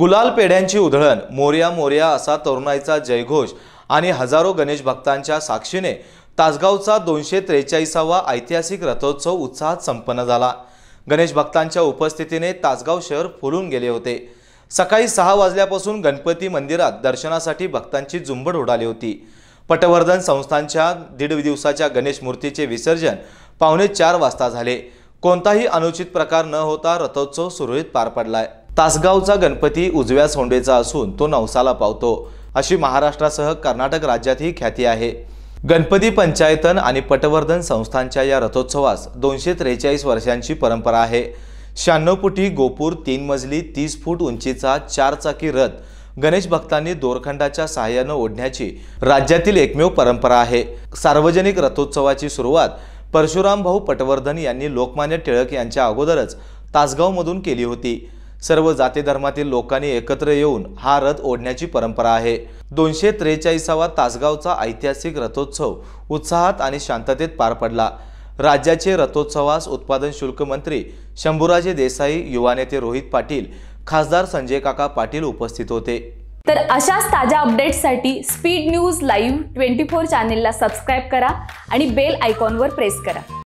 गुलाल पेढ्यांची उधळण मोर्या मोर्या असा तरुणाईचा जयघोष आणि हजारो गणेश भक्तांच्या साक्षीने तासगावचा दोनशे त्रेचाळीसावा ऐतिहासिक रथोत्सव उत्साहात संपन्न झाला गणेश भक्तांच्या उपस्थितीने तासगाव शहर फुलून गेले होते सकाळी सहा वाजल्यापासून गणपती मंदिरात दर्शनासाठी भक्तांची झुंबड उडाली होती पटवर्धन संस्थांच्या दीड दिवसाच्या गणेश मूर्तीचे विसर्जन पावणे चार वाजता झाले कोणताही अनुचित प्रकार न होता रथोत्सव सुरळीत पार पडलाय तासगावचा गणपती उजव्या सोंडेचा असून तो नवसाला पावतो अशी महाराष्ट्रासह कर्नाटक राज्यात ही ख्याती आहे गणपती पंचायतन आणि पटवर्धन संस्थांच्या या रथोत्सवास दोनशे त्रेचाळीस वर्षांची परंपरा आहे शहाण्णवपुटी फुटी गोपूर तीन मजली तीस फूट उंचीचा चारचाकी रथ गणेश भक्तांनी दोरखंडाच्या सहाय्यानं ओढण्याची राज्यातील एकमेव परंपरा आहे सार्वजनिक रथोत्सवाची सुरुवात परशुराम भाऊ पटवर्धन यांनी लोकमान्य टिळक यांच्या अगोदरच तासगावमधून केली होती सर्व जाती धर्मातील लोकांनी एकत्र येऊन हा रथ ओढण्याची परंपरा आहे दोनशे त्रेचाळीसावा तासगावचा ऐतिहासिक रथोत्सव उत्साहात आणि शांततेत पार पडला राज्याचे रथोत्सवास उत्पादन शुल्क मंत्री शंभूराजे देसाई युवा नेते रोहित पाटील खासदार संजय काका पाटील उपस्थित होते तर अशाच ताज्या अपडेटसाठी speed news live twenty four चॅनेलला सबस्क्राईब करा आणि बेल आयकॉनवर प्रेस करा